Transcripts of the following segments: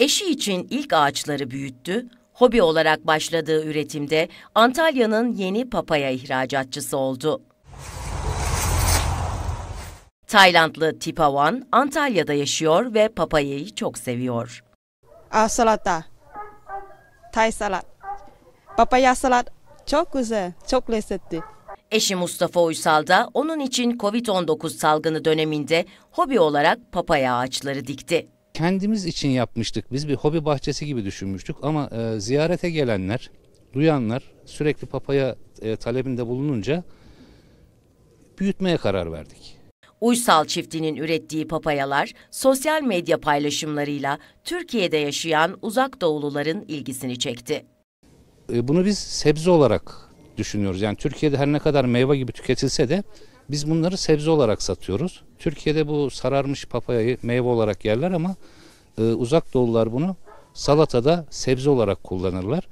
Eşi için ilk ağaçları büyüttü, hobi olarak başladığı üretimde Antalya'nın yeni papaya ihracatçısı oldu. Taylandlı Tipawan Antalya'da yaşıyor ve papayayı çok seviyor. A ah, salata. Tay salat. Papaya salat çok güzel, çok lezzetli. Eşi Mustafa Uysal da onun için Covid-19 salgını döneminde hobi olarak papaya ağaçları dikti kendimiz için yapmıştık. Biz bir hobi bahçesi gibi düşünmüştük ama e, ziyarete gelenler, duyanlar sürekli papaya e, talebinde bulununca büyütmeye karar verdik. Uysal çiftinin ürettiği papayalar sosyal medya paylaşımlarıyla Türkiye'de yaşayan uzak doğuluların ilgisini çekti. E, bunu biz sebze olarak düşünüyoruz. Yani Türkiye'de her ne kadar meyve gibi tüketilse de biz bunları sebze olarak satıyoruz. Türkiye'de bu sararmış papayayı meyve olarak yerler ama e, uzak doğular bunu salatada sebze olarak kullanırlar.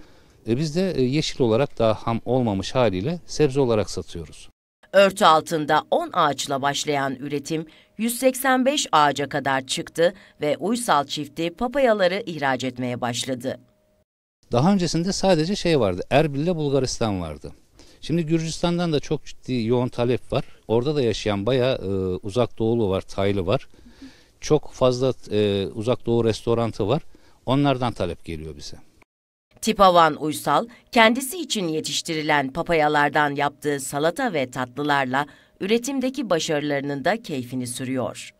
E, biz de e, yeşil olarak daha ham olmamış haliyle sebze olarak satıyoruz. Örtü altında 10 ağaçla başlayan üretim 185 ağaca kadar çıktı ve Uysal çifti papayaları ihraç etmeye başladı. Daha öncesinde sadece şey vardı. Erbil ile Bulgaristan vardı. Şimdi Gürcistan'dan da çok ciddi yoğun talep var. Orada da yaşayan bayağı e, uzak doğulu var, Taylı var. Çok fazla e, uzak doğu restorantı var. Onlardan talep geliyor bize. Tipavan Uysal, kendisi için yetiştirilen papayalardan yaptığı salata ve tatlılarla üretimdeki başarılarının da keyfini sürüyor.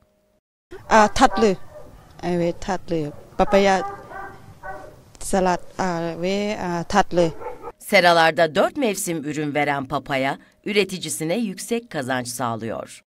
Aa, tatlı, evet tatlı. Papaya salat aa, ve aa, tatlı. Seralarda dört mevsim ürün veren papaya üreticisine yüksek kazanç sağlıyor.